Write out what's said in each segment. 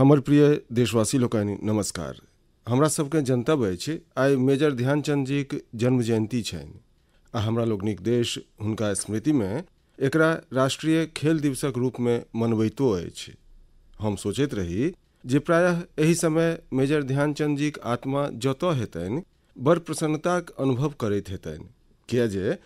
हमर प्रिय देशवासी लोकनि नमस्कार हमरा सबके जनतब अछि आइ मेजर ध्यानचंद जीक जन्म जयंती छनि आ हमरा लोकनिक देश हुनका स्मृतिमे एकरा राष्ट्रीय खेल दिवसक रूपमे मनबैतो अछि हम सोचैत रही जे प्रायः एहि समय मेजर ध्यानचंद जीक आत्मा जतय हेतनि बड़ प्रसन्नताक अनुभव करैत हेतनि किया जे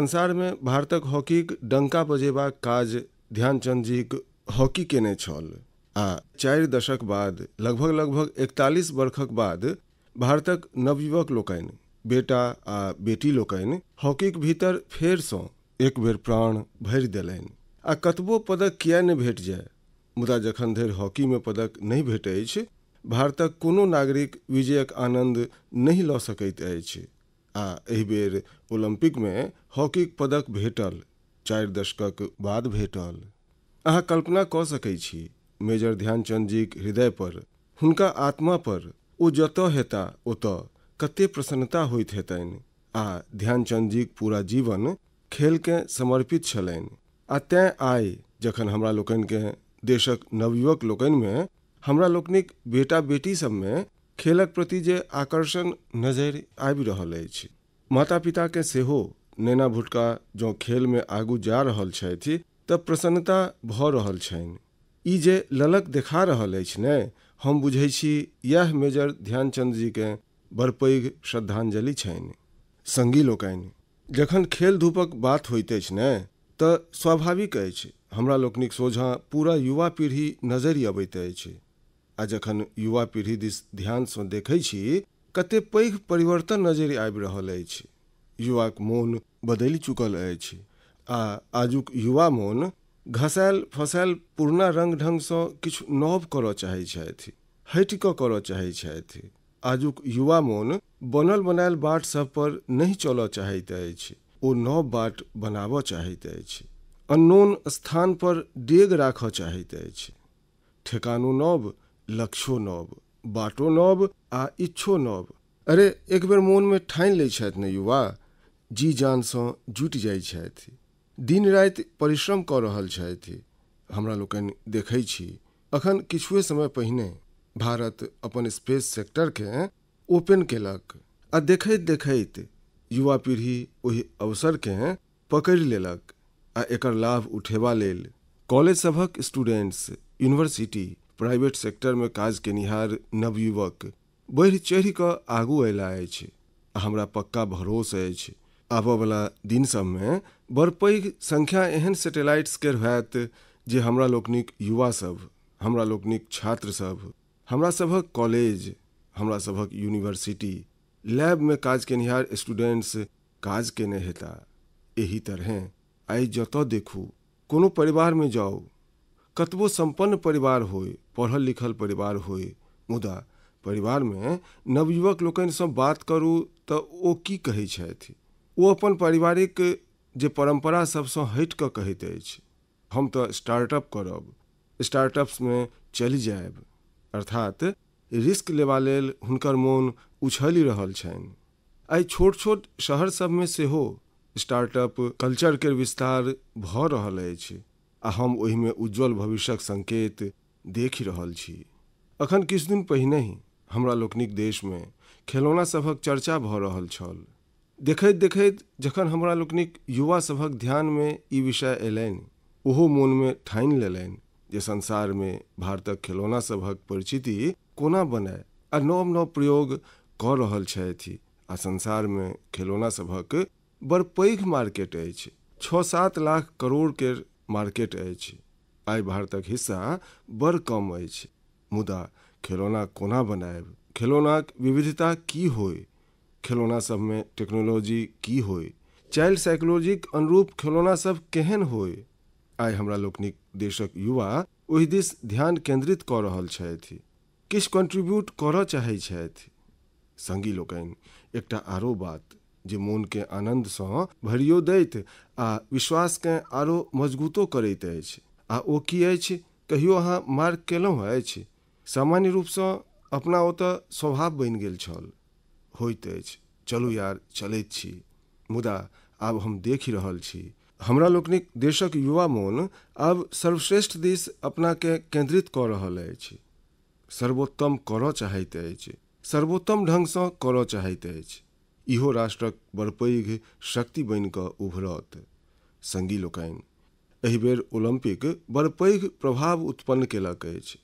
संसारमे भारतक हॉकीक डंका बजेबाक काज ध्यानचंद जीक हॉकी केने छल आ चारि दशक बाद लगभग लगभग एकतालीस वर्षक बाद भारतक नवयुवक लोकनि बेटा आ बेटी लोकनि हॉकीक भीतर फेरसँ एक बेर प्राण भरि देलनि आ कतबो पदक किया नहि भेट जाय मुदा जखन धरि हॉकीमे पदक नहि भेटै अछि भारतक कोनो नागरिक विजयक आनंद नहि लऽ सकैत अछि आ एहि बेर ओलम्पिकमे हॉकीक पदक भेटल चारि दशकक बाद भेटल अहाँ कल्पना कऽ सकैत छी मेजर ध्यानचंद जी के हृदय पर हुनका आत्मा पर ओ जत हेता ओत कते प्रसन्नता होइत हेतन आ ध्यानचंद जी पूरा जीवन खेल के समर्पित छलनि आ तेँ आय जखन हमरा के देशक नवयुवक में हमरा लोकनिक बेटा बेटी सब में खेलक प्रति जे आकर्षण नजर आबि रहल अछि माता के सेहो नैना भुटका खेल में आगू जा रहल छथि त प्रसन्नता भ रहल छनि ई जे ललक देखा रहल अछि ने हम बुझै छी इएह मेजर ध्यानचंद जीकेँ बड़ पैघ श्रद्धांजलि छनि सङ्गी लोकनि जखन खेल धूपक बात होइत अछि ने तऽ स्वाभाविक अछि हमरा लोकनिक सोझाँ पूरा युवा पीढ़ी नजरि अबैत अछि आ जखन युवा पीढ़ी दिस ध्यानसँ देखै छी कते पैघ परिवर्तन नजरि आबि रहल अछि युवाक मोन बदलि चुकल अछि आ आजुक युवा मोन घसायल फसायल पुरना रंग ढंग से किछु नव करऽ चाहै छथि हटि कऽ करऽ चाहै छथि आजुक युवा मोन बनल बनायल बाट सब पर नहि चलऽ चाहैत अछि ओ नव बाट बनाबऽ चाहैत अछि अननोन स्थान पर डेग राखऽ चाहैत अछि ठेकानो नव लक्ष्यो नव बाटो नव आ इच्छो नव अरे एक बेर मोनमे ठानि लै छथि ने युवा जी जानसँ जुटि जाइ छथि दिन राति परिश्रम कऽ रहल छथि हमरा लोकनि देखै छी अखन किछुए समय पहिने भारत अपन स्पेस सेक्टरकेँ ओपन केलक आ देखैत देखैत युवा पीढ़ी ओहि अवसरकेँ पकड़ि लेलक आ एकर लाभ उठेबा लेल कॉलेज सभक स्टूडेंट्स यूनिवर्सिटी प्राइवेट सेक्टरमे काज केनिहार नवयुवक बढ़ि चढ़ि कऽ आगू अयला अछि हमरा पक्का भरोस अछि वाला दिन सबमे बड़ पैघ संख्या एहन सैटेलाइट्स केर होयत जे हमरा लोकनिक युवा सब हमरा लोकनिक छात्र सब हमरा सभक कॉलेज हमरा सभक यूनिवर्सिटी लैब में काज केनिहार स्टूडेंट्स काज केने हेता एही तरहें आइ जत देखू कोनो में जाउ कतबो सम्पन्न परिवार होय पढ़ल लिखल परिवार होय मुदा में नवयुवक लोकनिसँ बात करू तऽ ओ की कहै छथि ओ अपन पारिवारिक जे परम्परा सबसे हटि कऽ कहैत अछि हम तऽ स्टार्टअप करब स्टार्टअप्समे चलि जायब अर्थात रिस्क लेबा लेल हुनकर मोन उछलि रहल छनि आइ छोट छोट शहर सभमे सेहो स्टार्टअप कल्चर केर विस्तार भऽ रहल अछि आ हम ओहिमे उज्जवल भविष्यक संकेत देखि रहल छी अखन किछु दिन पहिनहि हमरा लोकनिक देशमे खेलौना सभक चर्चा भऽ रहल छल देखैत देखैत जखन हमरा लोकनिक युवा सभक में ई विषय अयलनि ओहो में ठानि लेलन जे में भारतक खिलौना सभक परिचिति कोना बनाए आ नव नव प्रयोग कऽ रहल छथि आ में खिलौना सभक बड़ पैघ मार्केट अछि छओ सात लाख करोड़ के मार्केट अछि आई भारतक हिस्सा बड़ कम अछि मुदा खिलौना कोना बनायब खिलौनाक विविधता की होय खिलौना सब में टेक्नोलॉजी की हो चाइल्ड साइकोलॉजीक अनुरूप खिलौना सब केहन हो आई हमारा लोकनिक देशक युवा ओहि दिस ध्यान केंद्रित कर किस कंट्रीब्यूट कर चाहे संगी लोकनि एक आरो बात जे आनंद से भरियो दैत आ के आरो मजबूतो करत आ ओ की अछि कहियो अहाँ मार्ग कलूँ अछि सामान्य से अपना ओत स्वभाव बन गल होइत अछि चलू यार चलैत छी मुदा आब हम देखि रहल छी हमरा लोकनिक देशक युवा मोन आब सर्वश्रेष्ठ दिस अपनाकेँ केन्द्रित कऽ रहल अछि सर्वोत्तम करऽ चाहैत अछि सर्वोत्तम ढङ्गसँ करऽ चाहैत अछि इहो राष्ट्रक बड़ पैघ शक्ति बनि कऽ उभरत सङ्गी लोकनि एहि बेर ओलम्पिक बड़ पैघ प्रभाव उत्पन्न केलक अछि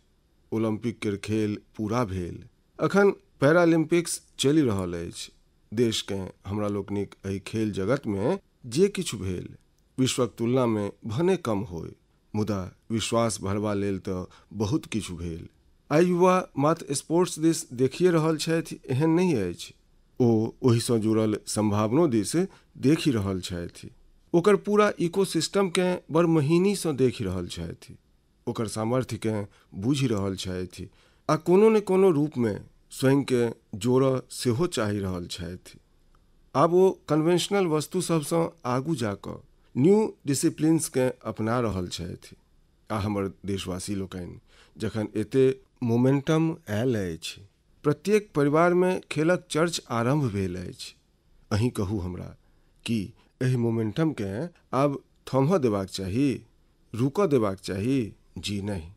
ओलम्पिक केर खेल पूरा भेल अखन पैरालम्पिक्स चलि देश के देशकेँ हमरा लोकनिक एहि खेल में जे कि विश्वक तुलना में भने कम हो मुदा विश्वास भरबा लेल तो बहुत किछु भेल युवा मात्र स्पोर्ट्स दिस देखिए रहल छथि एहन नहि अछि ओ ओहिसँ जुड़ल सम्भावनो दिस देखि रहल छथि ओकर पूरा इकोसिस्टमकेँ बड़ महीनीसँ देखि रहल छथि ओकर सामर्थ्यकेँ बूझि रहल छथि आ कोनो ने कोनो रूपमे के जोड़ सेहो चाहि रहल छथि आब ओ कन्वेंशनल वस्तु सभसँ आगू जा कऽ न्यू डिसिप्लिन्सकेँ अपना रहल छथि आ हमर देशवासी लोकनि जखन एते मोमेंटम आयल अछि प्रत्येक परिवारमे खेलक चर्च आरम्भ भेल अछि अहीं कहू हमरा कि एहि मोमेंटमकेँ आब थमह देबाक चाही रुकऽ देबाक चाही जी नहि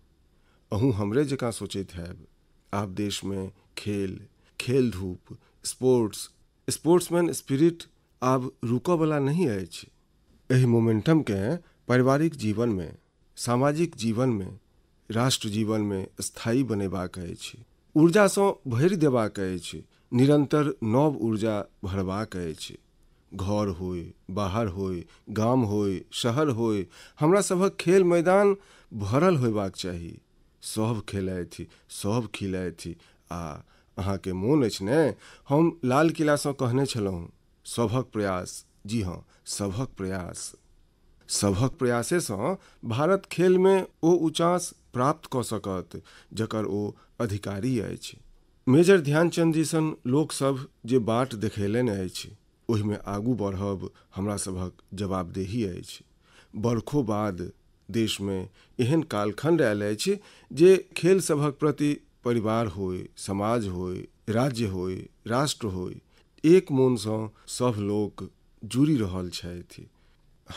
अहूँ हमरे जकाँ सोचैत हैब आब देशमे खेल खेल धूप स्पोर्ट्स स्पोर्ट्समैन स्पिरिट आब वाला नहीं अछि एहि मोमेंटमकेँ पारिवारिक जीवनमे सामाजिक जीवनमे राष्ट्र जीवनमे स्थायी बनेबाक अछि ऊर्जासँ भरि देबाक अछि निरन्तर नव ऊर्जा भरबाक अछि घर होय बाहर होय गाम होय शहर होय हमरा सभक खेल मैदान भरल होयबाक चाही सभ खेलाइथि सभ खिलाइथि आ अहाँ के मोन अच्छे ने हम लाल से कहने सबक सभक प्रयास जी हाँ सभक प्रयास सभक से भारत खेल में ओ उचास प्राप्त कऽ सकत जकर ओ अधिकारी अच्छे मेजर ध्यानचंद जी सन सब जे बाट अच्छे अछि में आगू बढ़ब हमरा सभक जवाबदेही अच्छे बरखो बाद देश में एहन कालखंड आयल जे खेल सभक प्रति परिवार होए समाज होए राज्य होए राष्ट्र होए एक मन मोनसँ सभ लोक जुड़ि रहल छथि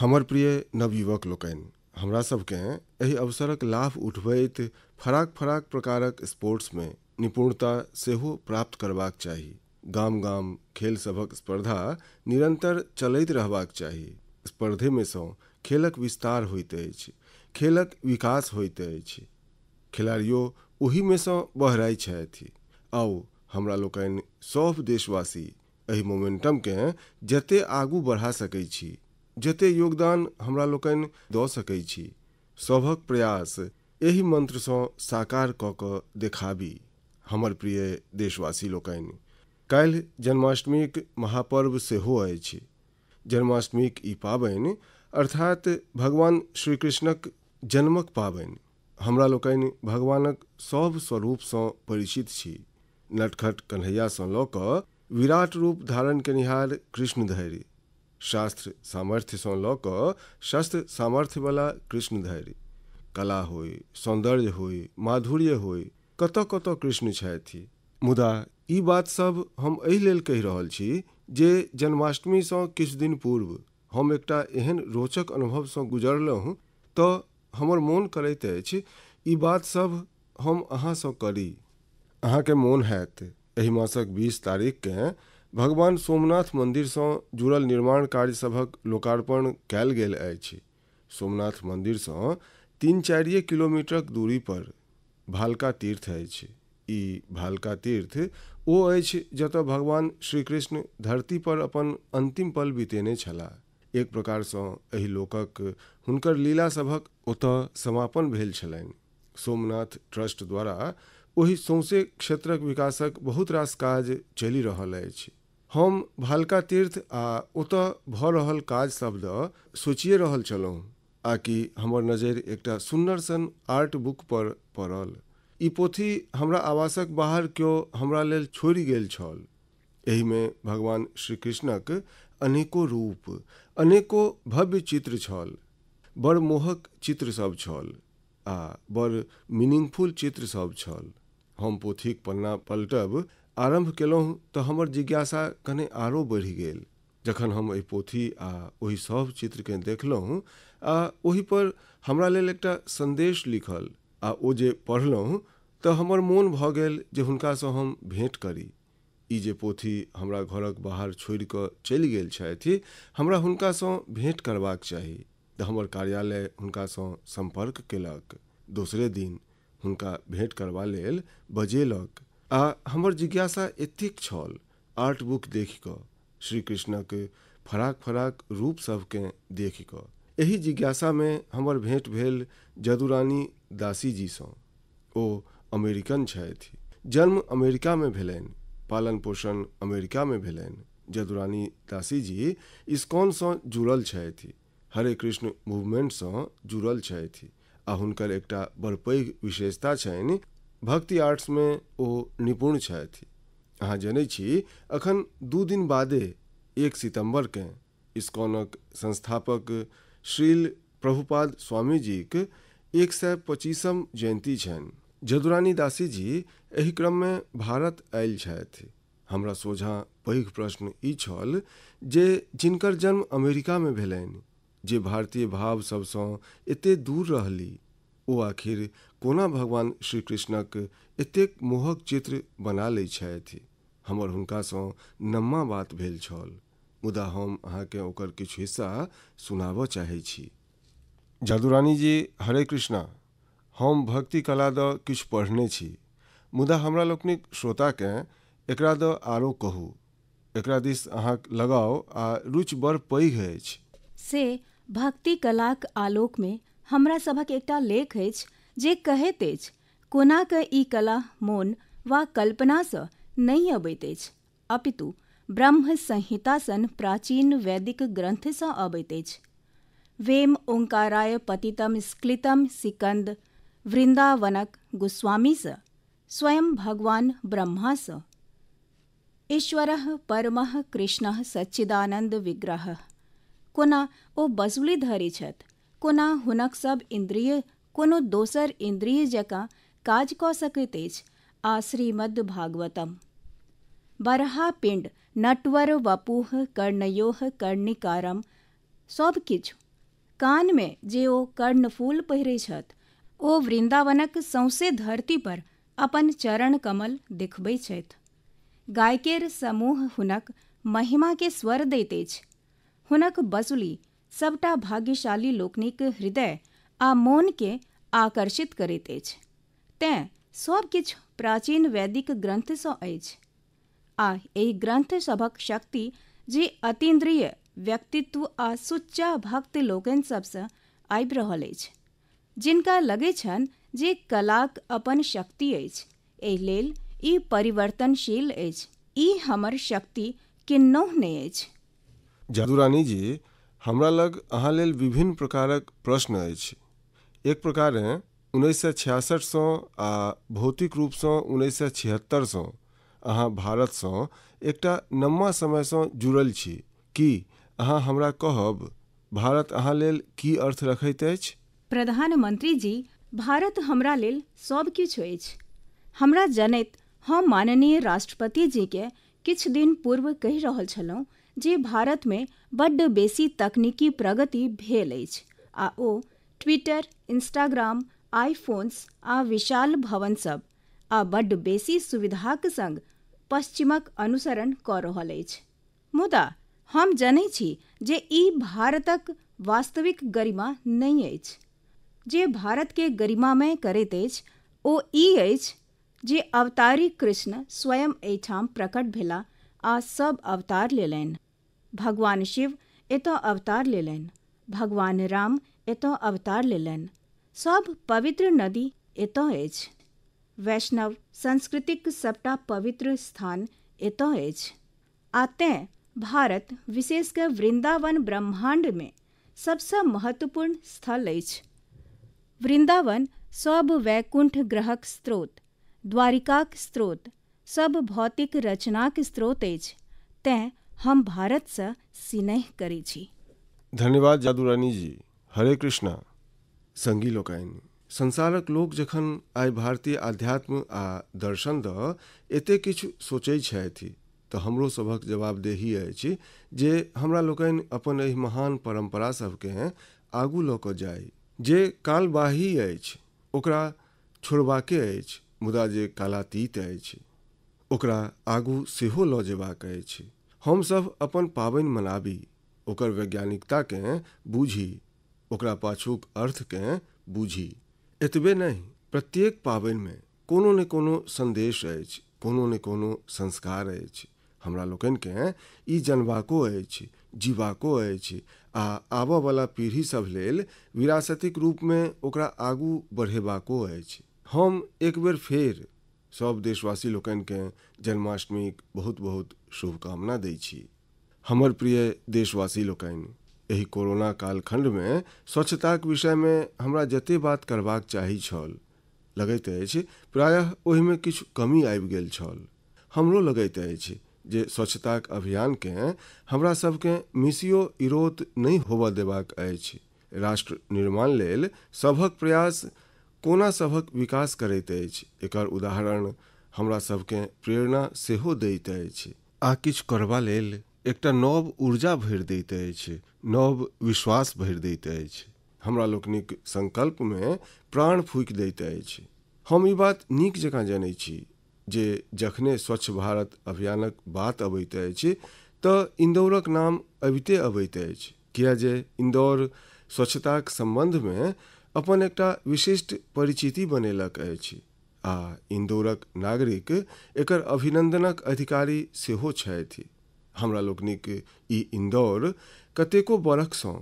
हमर प्रिय नवयुवक लोकनि हमरा सभकेँ एहि अवसरक लाभ उठबैत फराक फराक प्रकारक स्पोर्ट्समे निपुणता सेहो प्राप्त करबाक चाही गाम गाम खेल सभक स्पर्धा निरन्तर चलैत रहबाक चाही स्पर्धेमे सँ खेलक विस्तार होइत अछि खेलक विकास होइत अछि खिलाड़ियों में से सँ बहराइ छथि आओ हमरा लोकनि सब देशवासी मोमेंटम के जते आगू बढ़ा सकै छी जते योगदान हमरा लोकनि दऽ सकै छी सभक प्रयास एहि मन्त्रसँ साकार क कऽ देखाबी हमर प्रिय देशवासी लोकनि कल जन्माष्टमीक महापर्व सेहो अछि जन्माष्टमीक ई अर्थात भगवान श्रीकृष्णक जन्मक पाबनि हमरा लोकनि भगवानक सभ स्वरूपसँ परिचित छी नटखट कन्हैयासँ लऽ कऽ विराट रूप धारण केनिहार कृष्ण धरि शास्त्र सामर्थ्यसँ लऽ कऽ शस्त्र सामर्थ्यवला कृष्ण धरि कला होय सौन्दर्य होय माधुर्य होय कतऽ कतऽ कृष्ण छथि मुदा ई बात सब हम एहि लेल कहि रहल छी जे जन्माष्टमीसँ किछु दिन पूर्व हम एकटा एहन रोचक अनुभवसँ गुजरलहुँ तऽ हमर मोन करैत अछि ई बात सब हम अहाँसँ करी अहाँके मोन हैत एहि मासक बीस तारीखकेँ भगवान सोमनाथ मन्दिरसँ जुड़ल निर्माण कार्यसभक लोकार्पण कयल गेल अछि सोमनाथ मन्दिरसँ तीन किलोमीटर किलोमीटरक पर भालका तीर्थ अछि ई भालका तीर्थ ओ अछि जतय भगवान श्रीकृष्ण धरती पर अपन अंतिम पल बितेने छलाह एक प्रकार से एहि लोकक हुनकर लीला सभक ओतय समापन भेल छलनि सोमनाथ ट्रस्ट द्वारा ओहि सौंसे क्षेत्रक विकासक बहुत रास काज चलि रहल अछि हम भालका तीर्थ आ ओतय भऽ रहल काज सभ दऽ सोचिए रहल छलहुँ आकि हमर नजरि एकटा सुन्नर सन आर्ट बुक पर पड़ल ई पोथी हमरा आवासक बाहर क्यो हमरा लेल छोड़ि गेल छल एहिमे भगवान श्रीकृष्णक अनेको रूप अनेको भव्य चित्र छल बड़ मोहक सब छल आ बड़ मीनिंगफुल सब छल हम पोथिक पन्ना पलटब आरम्भ केलहुँ तो हमर जिज्ञासा कने आरो बढ़ि गेल जखन हम एहि पोथी आ ओहि सभ चित्रकेँ देखलहुँ आ पर हमरा लेल एकटा संदेश लिखल आ ओ जे पढ़लहुँ तऽ हमर मोन भऽ गेल जे हुनकासँ हम भेंट करी ई जे पोथी हमरा घरक बाहर छोड़ि कऽ चलि गेल छथि हमरा हुनकासँ भेंट करबाक चाही तऽ हमर कार्यालय हुनकासँ सम्पर्क केलक दोसरे दिन हुनका भेंट करबा लेल बजेलक आ हमर जिज्ञासा एतेक छल आर्ट बुक देखि कऽ श्री कृष्णक फराक फराक रूपसभकेँ देखि कऽ जिज्ञासा जिज्ञासामे हमर भेंट भेल जदुरानी दासी से ओ अमेरिकन छथि जन्म अमेरिकामे भेलनि पालन पोषण अमेरिका में भेलनि जदुरानी इस्कॉन से जुड़ल छथि हरे कृष्ण मूवमेंट से जुड़ल छथि आ हुनकर एकटा बड़ पैघ विशेषता छनि भक्ति में ओ निपुण छथि अहाँ जनै छी अखन दू दिन बादे एक के इस्कॉनक संस्थापक श्रील प्रभुपाद स्वामीजीक एक सय पच्चीसम जयंती छनि जदुरानी दासी जी क्रम में भारत आयल छथि हमरा सोझा पैघ प्रश्न ई छल जे जिनकर जन्म में भेलनि जे भारतीय भाव सभसँ एते दूर रहली ओ आखिर कोना भगवान श्री कृष्णक एतेक मोहक चित्र बना लै छथि हमर हुनकासँ नम्मा बात भेल छल मुदा हम अहाँकेँ ओकर किछु हिस्सा सुनाबऽ चाहै छी जादुरानी जी हरे कृष्णा हम भक्ति कला द पढ़ने छी मुदा हमरा लोकनिक के एकरा द आरो कहू एकरा दिस अहाँक लगाओ आ रुचि बड़ पैघ अछि से भक्ति कलाक में हमरा सभक एकटा लेख अछि जे कहैत अछि कोना के ई कला मोन वा कल्पना नहि अबैत अछि अपितु ब्रह्म संहिता सन प्राचीन वैदिक ग्रंथ अबैत अछि वेम ओंकाराय पतितम स्क्लितम सिकंद वृंदावनक गोस्वामी स स्वयं भगवान ब्रह्मास ईश्वर परम कृष्ण सच्चिदानंद विग्रह कोना ओ बसुली धरी छथि कोना हुनक सब इंद्रिय कोनो दोसर इंद्रिय जका काज कऽ सकैत अछि आ श्रीमद् भागवतम बरहा पिंड नटवर वपुह कर्णयोह कर्णिकारम सब किछु में जे ओ कर्णफूल पहिरै छथि ओ वृंदावनक सौंसे धरती पर अपन चरण कमल देखबै छथि गायकेर समूह हुनक के स्वर दैत अछि हुनक बसुली सबटा भाग्यशाली लोकनिक हृदय आ के आकर्षित करैत अछि सब किछु प्राचीन वैदिक ग्रन्थसँ अछि आ एहि ग्रंथ सभक शक्ति जे अतीन्द्रिय व्यक्तित्व आ सुच्चा भक्त लोकनि सबसँ आबि रहल अछि जिनका लगे छन जे कलाक अपन शक्ति अछि एहि लेल ई परिवर्तनशील अछि ई हमर शक्ति किन्नो नहि अछि जादूरानी जी हमरा लग अहाँ लेल विभिन्न प्रकारक प्रश्न अछि एक प्रकारेँ उन्नैस सए छियासठिसँ आ भौतिक रूपसँ उन्नैस सए छिहत्तरिसँ अहाँ भारतसँ एकटा नम्मा समयसँ जुड़ल छी की अहाँ हमरा कहब भारत अहाँ लेल की अर्थ रखैत अछि प्रधानमंत्री जी भारत हमरा लेल सब किछ अछि हमरा जनैत हम माननीय राष्ट्रपति जी के किछ दिन पूर्व कहि रहल छलहुँ जे में बड्ड बेसी तकनीकी प्रगति भेल अछि आ ओ ट्विटर इंस्टाग्राम आईफोन्स आ विशाल भवन सब आ बड्ड बेसी सुविधाक संग पश्चिमक अनुसरण कऽ रहल अछि मुदा हम जनै छी जे ई भारतक वास्तविक गरिमा नहि अछि જે ભારત કે ગરિમામય કરે તે જ ઓ ઈ એજ જે અવતારી કૃષ્ણ સ્વયં सब अवतार ले लेन भगवान शिव एत तो अवतार ले लेन भगवान राम एत तो अवतार ले लेन सब पवित्र नदी एत वैष्णव संस्कृतिक सबटा पवित्र स्थान एत आ एज भारत विशेषकर वृंदावन ब्रह्मांड में सबसे महत्वपूर्ण स्थल अछि वृंदावन सब वैकुंठ ग्रहक स्रोत द्वारिकाक स्रोत सब भौतिक रचनाक स्रोत अछि तें हम भारत से स्नेह करै छी धन्यवाद जादूरानी जी हरे कृष्णा संगी लोकनि संसारक लोग जखन आई भारतीय अध्यात्म आ दर्शन दऽ एतेक किछु सोचै छथि तऽ हमरो सभक जवाबदेही अछि जे हमरा लोकन अपन एहि महान परम्परा सबके आगू लऽ कऽ जे कालबाही अछि ओकरा छोड़बाके अछि मुदा जे कालातीत अछि ओकरा आगू सेहो लऽ जेबाक अछि हमसभ अपन पाबनि मनाबी ओकर वैज्ञानिकताकेँ बुझी ओकरा पाछूक अर्थकेँ बुझी एतबे नहि प्रत्येक पाबनिमे कोनो ने कोनो सन्देश अछि कोनो ने कोनो संस्कार अछि हमरा लोकनिकेँ ई जनबाको अछि जीबाको अछि आब वाला पीढ़ी सब लेल विरासतिक में ओकरा आगू बढ़ेबाको अछि हम एक बेर फेर सब देशवासी के जन्माष्टमी बहुत बहुत शुभकामना दै छी हमर प्रिय देशवासी लोकन एहि कोरोना कालखण्डमे स्वच्छताक में हमरा जते बात करबाक चाही छल लगैत अछि प्रायः में किछु कमी आबि गेल छल हमरो लगैत अछि जे अभियान के हमरा सभकेँ मिसियो इरोत नहीं होब देबाक अछि राष्ट्र निर्माण लेल सभक प्रयास कोना सभक विकास करैत अछि एकर उदाहरण हमरा सभकेँ प्रेरणा सेहो दैत अछि आ किछु करबा लेल एकटा नव ऊर्जा भरि दैत अछि नव विश्वास भरि दैत अछि हमरा लोकनिक संकल्पमे प्राण फूकि दैत अछि हम ई बात नीक जकाँ जनैत छी जे जखने स्वच्छ भारत अभियानक बात अबैत अछि तऽ इन्दौरक नाम अबिते अबैत अछि किया जे इन्दौर स्वच्छताक सम्बन्धमे अपन एकटा विशिष्ट परिचिति बनेलक अछि आ इन्दौरक नागरिक एकर अभिनन्दनक अधिकारी सेहो छथि हमरा लोकनिक ई इन्दौर कतेको बरखसँ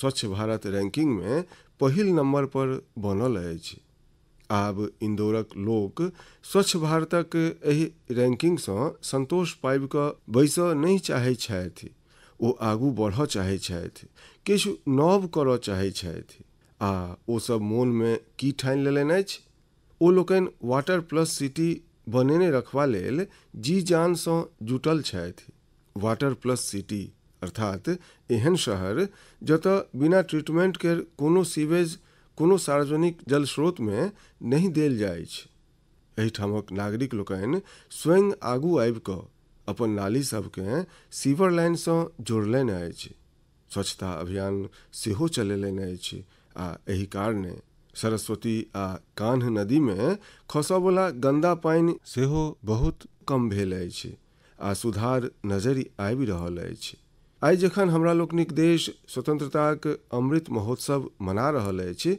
स्वच्छ भारत रैंकिंगमे पहिल नम्बर पर बनल अछि आब इंदौरक लोक स्वच्छ भारतक एहि से संतोष पाबि कऽ बैसय नहि चाहैत छथि ओ आगू बढ़ चाहे छथि किछु नव कर चाहे छथि आ ओसभ मोनमे की ठानि लेलनि अछि ओ लोकनि वाटर प्लस सिटी बनेने रखबा लेल जी जान से जुटल छथि वाटर प्लस सिटी अर्थात एहन शहर जतय बिना ट्रीटमेंट केर कोनो सीवेज कोनो सार्वजनिक जल स्रोत में नहीं देल जाइ छै नागरिक लोकनि स्वयं आगू आबिक अपन नाली सबके सीवर लाइन से अछि स्वच्छता अभियान सेहो चलेलनि आ एहि कारणे सरस्वती आ कान्ह नदी नदीमे खसयवला गन्दा पानि सेहो बहुत कम भेल आ सुधार नजरि आबि रहल अछि आइ जखन हमरा लोकनिक देश स्वतन्त्रताक अमृत महोत्सव मना रहल अछि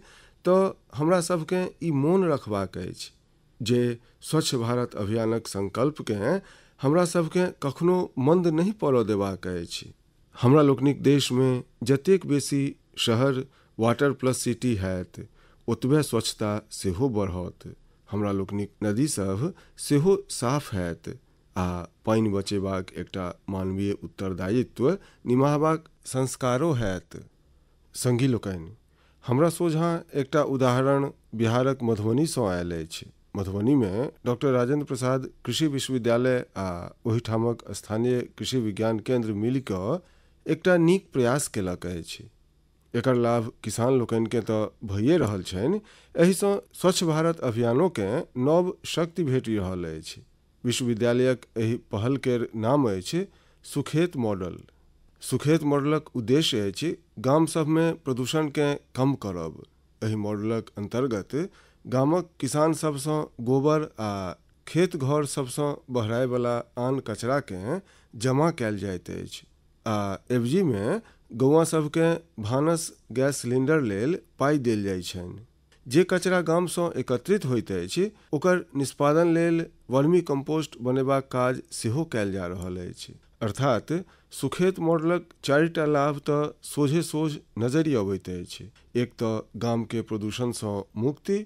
तऽ हमरा सबके ई मोन रखबाक अछि जे स्वच्छ भारत अभियानक सङ्कल्पकेँ हमरा सबके कखनो मंद नहि पड़ देबाक अछि हमरा लोकनिक देशमे जतेक बेसी शहर वाटर प्लस सिटी हैत ओतबे स्वच्छता सेहो बढ़त हमरा लोकनिक सब सेहो साफ हैत आ पानि बचेबाक एकटा मानवीय उत्तरदायित्व निमाहबाक संस्कारो हैत सङ्गी लोकनि हमरा सोझा एकटा उदाहरण बिहारक मधुबनीसँ आयल अछि मधुबनीमे डॉक्टर राजेन्द्र प्रसाद कृषि विश्वविद्यालय आ ओहिठामक स्थानीय कृषि विज्ञान केन्द्र मिलकर एक एकटा नीक प्रयास केलक अछि एकर लाभ किसान लोकनिकेँ तऽ भइए रहल छनि एहिसँ स्वच्छ भारत अभियानोकेँ नव शक्ति भेटि रहल अछि विश्वविद्यालयक एहि पहल केर नाम अछि सुखेत मॉडल सुखेत मॉडलक उद्देश्य अछि गाम सभमे प्रदूषणकेँ कम करब एहि मॉडलक अन्तर्गत गामक किसान सभसँ गोबर आ खेत घर सभसँ बहरायवला आन कचराकेँ जमा कयल जाइत अछि आ में गौआ सभकेँ भानस गैस सिलिंडर लेल पाई देल जाइत छनि जे कचरा गाम सँ एकत्रित होइत अछि ओकर निष्पादन लेल वर्मी कम्पोस्ट बनेबाक काज सेहो कयल जा रहल अछि अर्थात सुखेत मॉडलक चारिटा लाभ तऽ सोझे सोझ नजरि अबैत अछि एक के गामके प्रदूषणसँ मुक्ति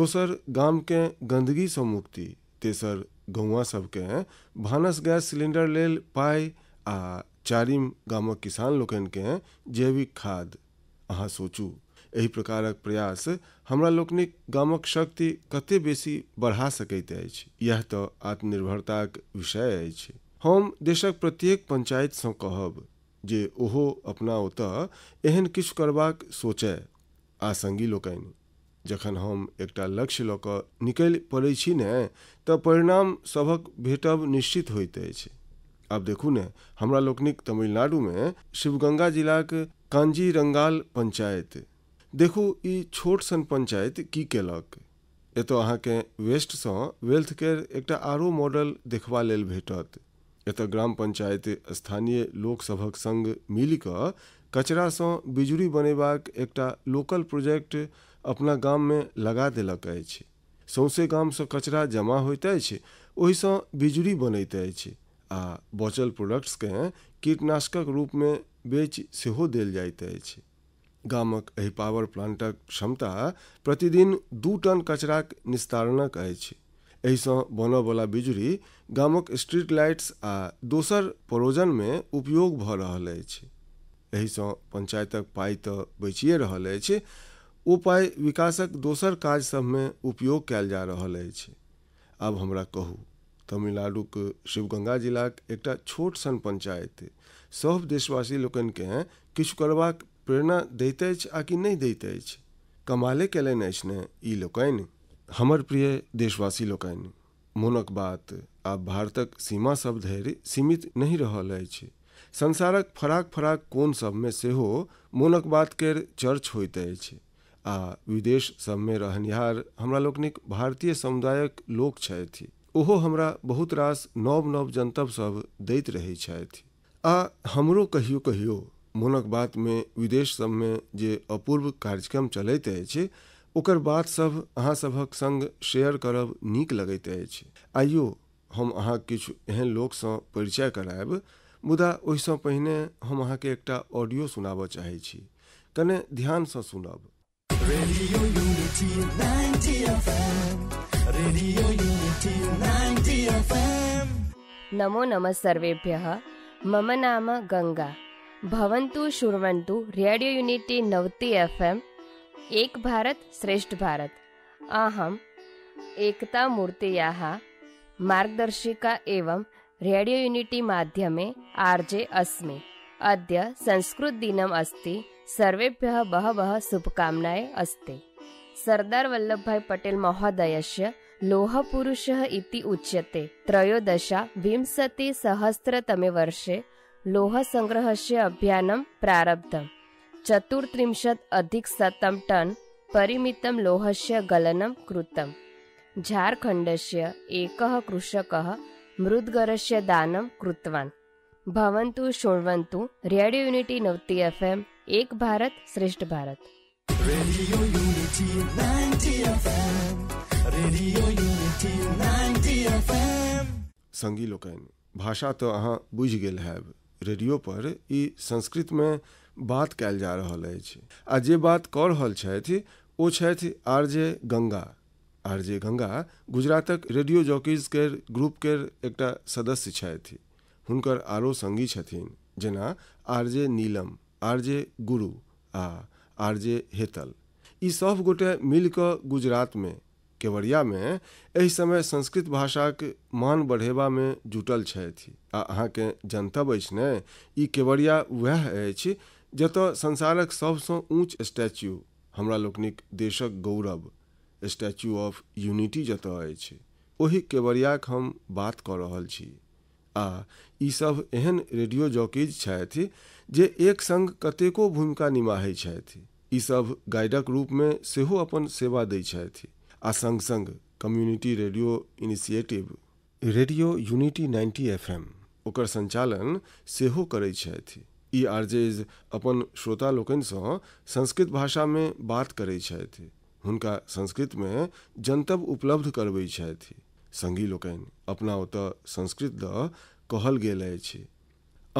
दोसर गामकेँ गन्दगीसँ मुक्ति तेसर गौआ सभकेँ भानस गैस सिलेंडर लेल पाइ आ चारिम गामक किसान लोकनिकेँ जैविक खाद अहाँ सोचू एहि प्रकारक प्रयास हमरा लोकनिक गामक शक्ति कते बेसी बढ़ा सकैत अछि यह तो आत्मनिर्भरताक विषय अछि हम देशक प्रत्येक पंचायत से कहब जे ओहो अपना ओतऽ एहन किछु करबाक सोचय आ सङ्गी लोकनि जखन हम एकटा लक्ष्य लऽ कऽ निकलि पड़ै छी ने तऽ परिणाम सभक भेटब निश्चित होइत अछि आब देखू ने हमरा लोकनिक तमिलनाडुमे जिला जिलाक रंगाल पंचायत देखो ये छोट सन पंचायत की तो अहाँ के वेस्ट से वेल्थ केयर एक आरो मॉडल देखवा लेल भेटत एत ग्राम पंचायत स्थानीय सभक संग मिलकर कचरा से बिजुरी बनेबाक एक लोकल प्रोजेक्ट अपना गाम में लगा दिलक सौंसे गाम से कचरा जमा होत अछि ओहिसँ बिजुरी बनैत अछि आ बचल के कीटनाशकक में बेच सेहो देल जाइत अछि गामक एहि पावर प्लांटक क्षमता प्रतिदिन दू टन कचराक निस्तारणक अछि एहिसँ बनयवला बिजुली गामक स्ट्रीट लाइट्स आ दोसर परोजनमे उपयोग भऽ रहल अछि एहिसँ पंचायतक पाइ तऽ बचिए रहल अछि ओ पाइ विकासक दोसर काज सभमे उपयोग कयल जा रहल अछि आब हमरा कहू तमिलनाडुक शिवगंगा जिलाक एकटा छोट सन पंचायत सभ देशवासी लोकनिकेँ किछु करबाक પ્રેરણા દઈતે જ આ કે નહીં દઈતે જ કમાલે કેલેને ને એ લોકોને हमर प्रिय देशवासी लोकनि मोनक बात आब भारतक सीमा सब धरि सीमित नहि रहल अछि संसारक फराक फराक कोन सबमे सेहो मोनक बात केर चर्च होइत अछि आ विदेश सबमे रहनिहार हमरा लोकनिक भारतीय समुदायक लोक छथि ओहो हमरा बहुत रास नव नव जनतब सब दैत रहै छथि आ हमरो कहियो कहियो बात में विदेश सब में जे अपूर्व कार्यक्रम चलत अछि ओकर बात सब अहाँ सभक सङ्ग शेयर करब निक लगत अछि आइयो हम अहाँक किछु एहन लोकसँ परिचय करायब मुदा ओहिसँ पहिने हम अहाँके एकटा ऑडियो सुनाबऽ चाहै छी कने ध्यानसँ सुनब नमो नमः सर्वेभ्यः मम नाम गङ्गा भवंतु शुण्वंतु रेडियो यूनिटी नवति एफ एम एक भारत श्रेष्ठ भारत अहम एकता मूर्तियाः मार्गदर्शिका एवं रेडियो यूनिटी माध्यमे आर्जे अस्मि अद्य संस्कृतदिनम् अस्ति सर्वेभ्यः बहवः शुभकामनाएँ अस्ति सर्दार वल्लभभाई पटेल महोदयस्य लोहपुरुषः इति उच्यते त्रयोदश विंशतिसहस्रतमे वर्षे लोहसङ्ग्रहस्य अभियानं प्रारब्धं चतुर्त्रिंशत् अधिकशतं टन् परिमितं लोहस्य गलनं कृतं झारखण्डस्य एकः कृषकः मृद्गरस्य दानं कृतवान् भवन्तु शृण्वन्तु रेडियो युनिटी नवति एफ् एम् एक भारत श्रेष्ठ भारत रेडियो संगी लोकनि भाषा तो अहाँ बुझि गेल हैब रेडियो पर ई में बात कैल जा है अछि आ जे बात कऽ रहल छथि ओ छथि R J Ganga R J Ganga गुजरातक रेडियो जॉकीज के ग्रुप के एकटा सदस्य छथि हुनकर आरो संगी छथिन जेना आर जे नीलम आर जे गुरु आ आर जे हेतल ई सब गोटे मिलकर गुजरात में केवड़िया में अ समय संस्कृत भाषा के मान बढ़ेबा में जुटल छथि आ के जनतब ने ई केवड़िया वह है जत संसारक सबसे ऊँच स्टैच्यू हमरा लोकनिक देशक गौरव स्टैच्यू ऑफ यूनिटी जत वही केवड़िया के हम बात कऽ रहा छी आ ई एहन रेडियो जॉकीज छथि जे एक संग कतेको भूमिका निभा छथि ई सभ गाइडक सेहो अपन सेवा दै छथि असंग संग community radio initiative radio unity 90 FM ओकर संचालन सेहो करै छथि ई आरजेज अपन श्रोता लोकनिसँ संस्कृत भाषामे बात करै छथि हुनका संस्कृतमे जनतब उपलब्ध करबै छथि सङ्गी लोकनि अपना ओतऽ संस्कृत दऽ कहल गेल अछि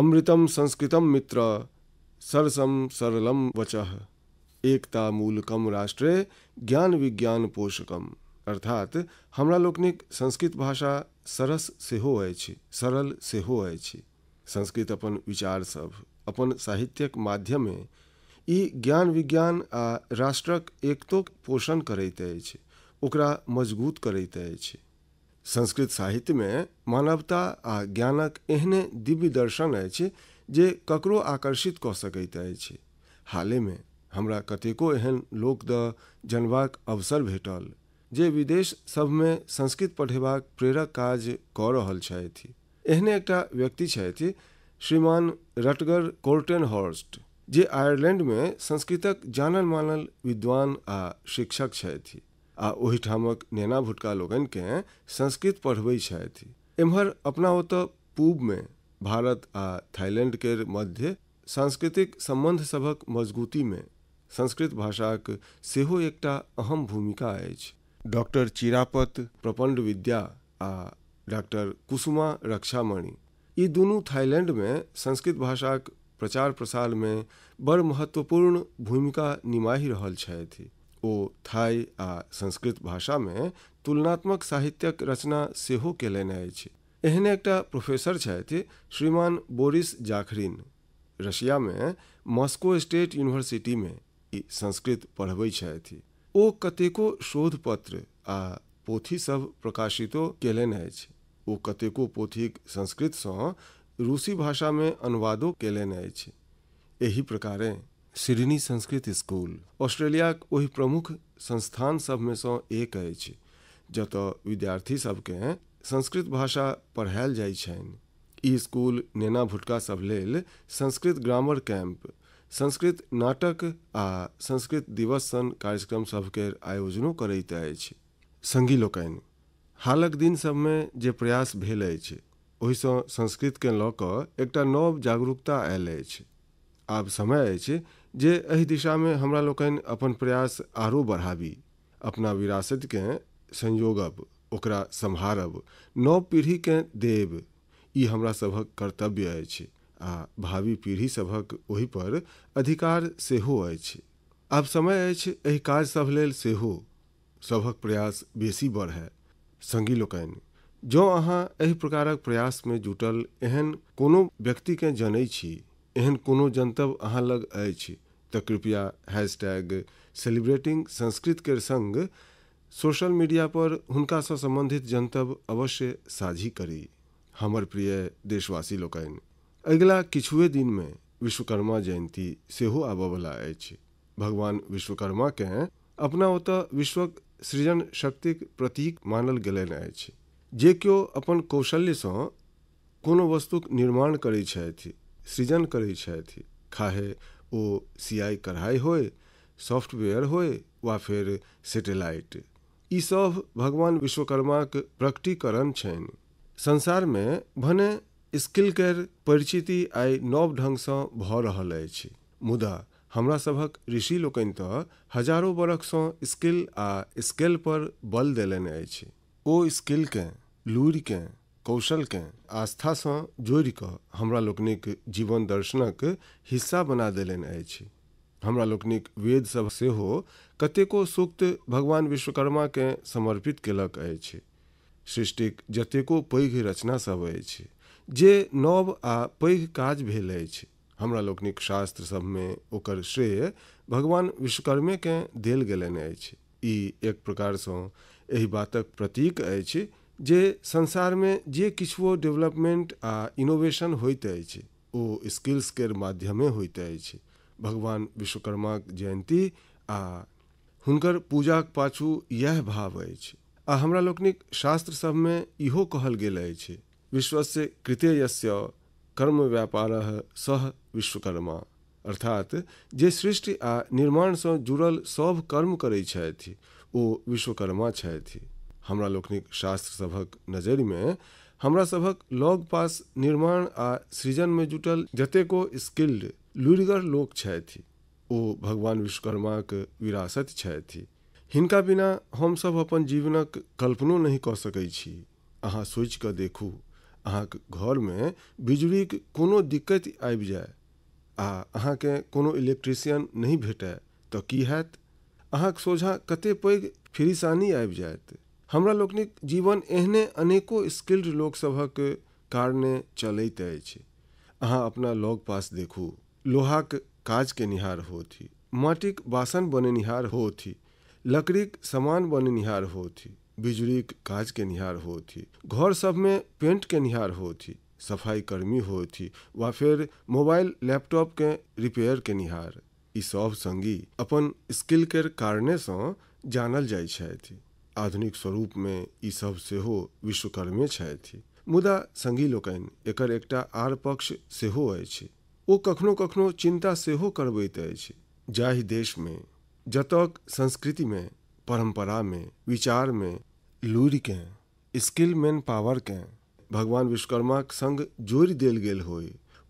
अमृतम संस्कृतम मित्र सरसम सरलम वचह एकता मूलकम राष्ट्र ज्ञान विज्ञान पोषकम अर्थात हमरा लोकनिक संस्कृत भाषा सरस सेहो अछि सरल सेहो अछि संस्कृत अपन विचार सब अपन साहित्यक माध्यमे ई ज्ञान विज्ञान आ राष्ट्रक एकतोक पोषण करैत अछि ओकरा मजबूत करैत अछि संस्कृत साहित्यमे मानवता आ ज्ञानक एहने दिव्य दर्शन अछि जे ककरो आकर्षित कऽ सकैत अछि हालेमे हमरा कतेको एहन लोक द जनबाक अवसर भेटल जे विदेश में संस्कृत पढ़ेबाक प्रेरक काज कऽ रहल छथि एहने एकटा व्यक्ति छथि श्रीमान रटगर कोर्टेन हॉर्स्ट जे में संस्कृतक जानल मानल विद्वान आ शिक्षक छथि आ ओहिठामक नेना भुटका के संस्कृत पढ़बै छथि एम्हर अपना पूब में भारत आ थाईलैंड केर मध्य सांस्कृतिक सम्बन्ध सभक में संस्कृत भाषाक सेहो एकटा अहम भूमिका अछि डॉक्टर चिरापत प्रपण्ड विद्या आ डॉक्टर कुसुमा रक्षामणि ई दुनू थाईलैंडमे संस्कृत भाषाक प्रचार प्रसारमे बड़ महत्वपूर्ण भूमिका निमाहि रहल छथि ओ थाई आ संस्कृत भाषामे तुलनात्मक साहित्यक रचना सेहो कयलनि अछि एहने एकटा प्रोफेसर छथि श्रीमान बोरिस जाखरिन रशियामे मॉस्को स्टेट यूनिवर्सिटीमे संस्कृत पढ़बै छथि ओ कतेको शोध पत्र आ पोथी सब प्रकाशितो केलनि अछि ओ कतेको पोथीक संस्कृतसँ रूसी भाषामे अनुवादो केलनि अछि एही प्रकारे सिडनी संस्कृत स्कूल ऑस्ट्रेलियाक ओहि प्रमुख संस्थान में सँ एक अछि जतय विद्यार्थी सबके संस्कृत भाषा पढ़ायल जाइत छनि ई स्कूल नेना भुटका सब लेल संस्कृत ग्रामर कैम्प संस्कृत नाटक आ संस्कृत दिवस सन कार्यक्रम सबके आयोजनों करैत अछि सङ्गी हालक दिन सब में जे प्रयास भेल अछि ओहिसँ संस्कृतकेँ लऽ कऽ एकटा नव जागरूकता आयल आब समय अछि जे एहि दिशामे हमरा लोकनि अपन प्रयास आरो बढ़ाबी अपना विरासतकेँ संयोगब ओकरा संहारब नव पीढ़ी के देब ई हमरा सभक कर्तव्य है आ भावी पीढ़ी सभक पर अधिकार सेहो अछि आब समय अछि एहि काज सभ लेल सेहो सभक प्रयास बेसी बढ़य सङ्गी लोकनि जँ अहाँ एहि प्रकारक प्रयासमे जुटल एहन कोनो व्यक्तिकेँ जनै छी एहन कोनो जनतब अहाँ लग अछि तऽ कृपया हैशटैग सेलिब्रेटिंग संस्कृत केर सङ्ग सोशल मीडिया पर हुनकासँ सम्बन्धित जनतब अवश्य साझी करी हमर प्रिय देशवासी लोकनि अगला किछुए दिन में विश्वकर्मा जयंती सेहो आबयवला अछि भगवान के अपना ओतऽ विश्वक सृजन शक्तिक प्रतीक मानल गेलनि अछि जे केओ अपन कौशल्यसँ कोनो वस्तुक निर्माण करै छथि सृजन करै छथि खाहे ओ सियाई कढ़ाई होय सॉफ्टवेयर होय वा फेर सेटेलाइट ई सभ भगवान विश्वकर्माक प्रकटीकरण छनि संसारमे भने स्किल केर परिचिति आइ नव ढङ्गसँ भऽ रहल अछि मुदा हमरासभक ऋषि लोकनि हजारों हजारो बरखसँ स्किल आ स्केल पर बल देलनि अछि ओ स्किलकेँ लूरिकेँ कौशलकेँ आस्थासँ जोड़ि कऽ हमरा लोकनिक जीवन दर्शनक हिस्सा बना देलनि अछि हमरा लोकनिक वेदसभ सेहो कतेको सूक्त भगवान विश्वकर्माकेँ समर्पित कलक अछि सृष्टिक जतेको पैघ रचनासभ अछि जे नव आ पैघ काज भेल अछि हमरा लोकनिक शास्त्र सभमे ओकर श्रेय भगवान विश्वकर्मेकेँ देल गेलनि अछि ई एक प्रकारसँ एहि बातक प्रतीक अछि जे संसारमे जे किछुओ डेवलपमेंट आ इनोवेशन होइत अछि ओ स्किल्स केर माध्यमे होइत अछि भगवान विश्वकर्माक जयंती आ हुनकर पूजाक पाछू यह भाव अछि आ हमरा लोकनिक शास्त्र में इहो कहल गेल अछि विश्वस्य कृतेयस्य कर्म व्यापार सह विश्वकर्मा अर्थात जे सृष्टि आ निर्माण से जुड़ल सब कर्म करै छथि ओ विश्वकर्मा छथि हमरा लोकनिक शास्त्र सभक में हमरा सभक लग पास निर्माण आ सृजन में जुटल जतेको स्किल्ड लुरिगर लोक छथि ओ भगवान विश्वकर्माक विरासत छथि हिनका बिना सब अपन जीवनक कल्पनो नहीं कऽ सकैत छी अहाँ सोचि कऽ देखू में बिजली के कोनो दिक्कत आबि जाए आ के कोनो इलेक्ट्रिशियन नहीं भेटे तो की हैत अहाँक सोझा कते पैग फिरिसानी आबि जायत हमरा लोकनिक जीवन एहने अनेको स्किल्ड लोकसभक कारणे चलैत अछि अहाँ अपना लग पास देखू लोहाक काज केनिहार होथि माटिक बासन बनेनिहार थी लकड़ीक सामान बनेनिहार होथि बिजली काज के निहार हो थी घर सब में पेंट के निहार हो थी सफाई कर्मी हो थी व फिर मोबाइल लैपटॉप के रिपेयर के निहार ई सब संगी अपन स्किल के कारण से जानल जाए आधुनिक स्वरूप में ई सब विश्वकर्मे छथि मुदा संगी लोकनि एकर आर पक्ष से हो ओ कखनो कखनो चिंता सेहो करबैत जाहि देश में जतक संस्कृति में परंपरा में विचार में लूरि के स्किल मैन पावर के भगवान विश्वकर्मा संग जोड़ि दिल गेल हो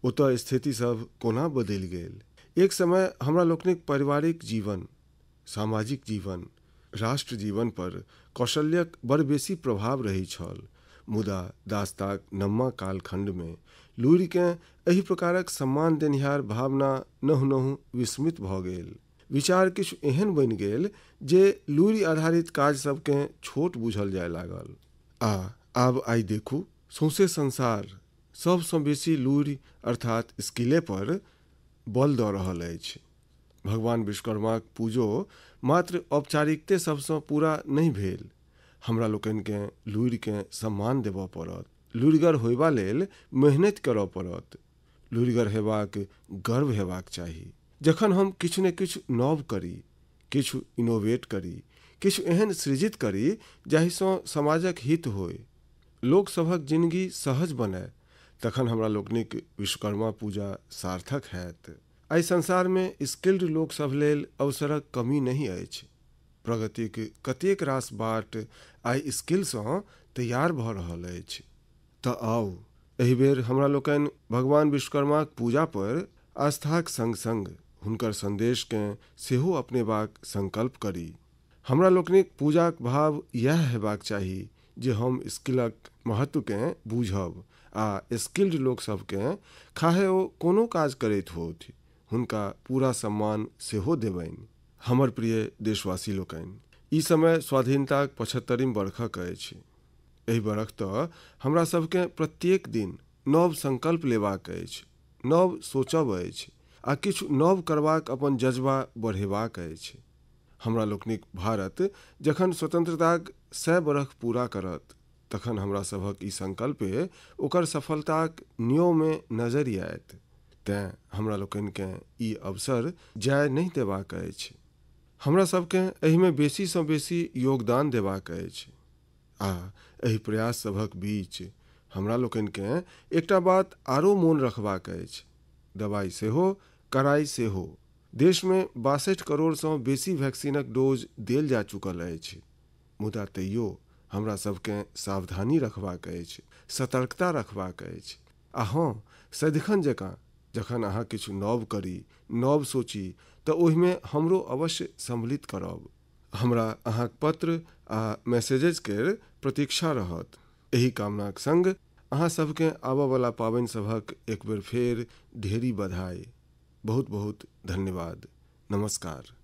ओतऽ स्थिति सब कोना बदल गेल एक समय हमारा लोकनिक पारिवारिक जीवन सामाजिक जीवन राष्ट्र जीवन पर कौशल्यक बड़ बेसी प्रभाव रही छल मुदा दास्ताक नम्मा में लूरिकेँ एहि प्रकारक सम्मान देनिहार भावना नहु विस्मृत भ गेल विचार किछु एहन बनि गेल जे लूरी आधारित काज सबके छोट बुझल जाय लागल आ आब आइ देखू सौंसे संसार सबसे बेसी लूरी अर्थात स्किले पर बल दऽ रहल अछि भगवान विश्वकर्माक पूजो मात्र औपचारिकते सबसे पूरा नहि भेल हमरा लोकनिकेँ लुरिकेँ सम्मान देबय पड़त लुरिगर होयबा लेल मेहनति करय पड़त लुरिगर हेबाक गर्व हेबाक चाही जखन हम किछु ने किछु नव करी किछु इनोवेट करी किछु एहन सृजित करी जाहिसँ समाजक हित होय लोकसभक जिंदगी सहज बनय तखन हमरा लोकनिक विश्वकर्मा पूजा सार्थक आई एहि संसारमे स्किल्ड लोकसभ लेल अवसरक कमी नहि अछि प्रगतिक कतेक रास बाट आइ स्किलसँ तैयार भऽ रहल अछि तऽ आउ एहि बेर हमरा लोकनि भगवान विश्वकर्माक पूजापर आस्थाक संग सङ्ग हुनकर के सेहो अपनेबाक संकल्प करी हमरा लोकनिक पूजाक भाव यह हेबाक चाही जे हम स्किलक महत्व के बुझब आ स्किल्ड सबके खाहे ओ कोनो काज करैत होथि हुनका पूरा सम्मान सेहो देबनि हमर प्रिय देशवासी लोकनि ई समय स्वाधीनताक पचहत्तरिम बरखक अछि एहि वर्ष तऽ हमरा सबके प्रत्येक दिन नव संकल्प लेबाक अछि नव सोचब अछि आ किछु नव करबाक अपन जज्बा बढ़ेबाक अछि हमरा लोकनिक भारत जखन स्वतन्त्रताक सय बरख पूरा करत तखन हमरा सभक ई संकल्पे ओकर सफलताक न्योमे नजरि आयत तेँ हमरा लोकनिकेँ ई अवसर जाय नहि देबाक अछि हमरा सभकेँ एहिमे बेसीसँ बेसी योगदान देबाक अछि आ एहि प्रयास सभक बीच हमरा लोकनिकेँ एकटा बात आरो मोन रखबाक अछि दवाई से हो कड़ाई से हो देश बासठ करोड़ करोड़सँ बेसी वैक्सीनक डोज दिल जा चुकल मुदा तैयो हमरा सबके सावधानी रखबाक अछि सतर्कता रखबाक अछि आ हँ सदिखन जकाँ जखन अहाँ किछु नव करी नव सोची तऽ ओहिमे हमरो अवश्य सम्मिलित करब हमरा अहाँक पत्र आ मैसेजेज केर प्रतीक्षा रहत एहि कामनाक सङ्ग अहाँ सबके वाला पाबनि सभक एक बेर फेर ढेरी बधाई बहुत बहुत धन्यवाद नमस्कार